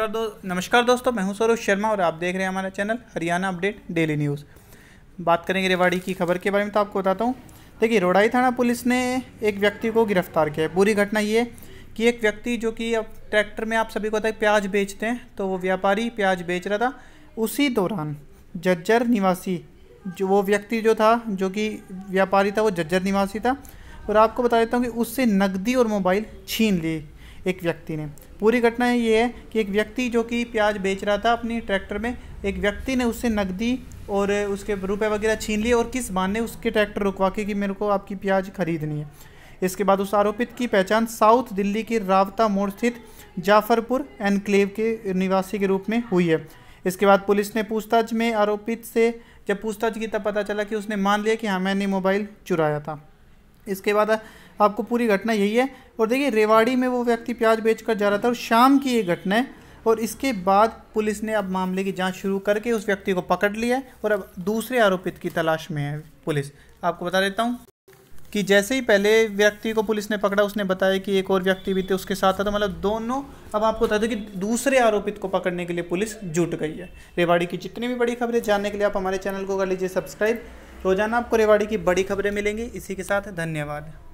नमस्कार दो नमस्कार दोस्तों मैं हूं सौरभ शर्मा और आप देख रहे हैं हमारा channel Haryana update daily news बात करेंगे रेवाड़ी की खबर के बारे में तो आपको बताता हूं देखिए रोडाई थाना पुलिस ने एक व्यक्ति को गिरफ्तार किया है पूरी घटना ये कि एक व्यक्ति जो कि अब ट्रैक्टर में आप सभी को बताए प्याज बेचते हैं तो वो व्यापारी प्याज बेच रहा था उसी दौरान जज्जर निवासी जो वो व्यक्ति जो था जो कि व्यापारी था वो जज्जर निवासी था और आपको बता देता हूँ कि उससे नकदी और मोबाइल छीन लिए एक व्यक्ति ने पूरी घटना ये है कि एक व्यक्ति जो कि प्याज बेच रहा था अपनी ट्रैक्टर में एक व्यक्ति ने उससे नकदी और उसके रुपए वगैरह छीन लिए और किस बहाने उसके ट्रैक्टर रुकवा के कि मेरे को आपकी प्याज खरीदनी है इसके बाद उस आरोपित की पहचान साउथ दिल्ली के रावता मोड़ स्थित जाफरपुर एनक्लेव के निवासी के रूप में हुई है इसके बाद पुलिस ने पूछताछ में आरोपित से जब पूछताछ की तब पता चला कि उसने मान लिया कि हाँ मैंने मोबाइल चुराया था इसके बाद आपको पूरी घटना यही है और देखिए रेवाड़ी में वो व्यक्ति प्याज बेचकर जा रहा था और शाम की ये घटना है और इसके बाद पुलिस ने अब मामले की जांच शुरू करके उस व्यक्ति को पकड़ लिया और अब दूसरे आरोपित की तलाश में है पुलिस आपको बता देता हूँ कि जैसे ही पहले व्यक्ति को पुलिस ने पकड़ा उसने बताया कि एक और व्यक्ति भी थे उसके साथ था तो मतलब दोनों अब आपको बता दें कि दूसरे आरोपित को पकड़ने के लिए पुलिस जुट गई है रेवाड़ी की जितनी भी बड़ी खबरें जानने के लिए आप हमारे चैनल को कर लीजिए सब्सक्राइब रोजाना आपको रेवाड़ी की बड़ी खबरें मिलेंगी इसी के साथ धन्यवाद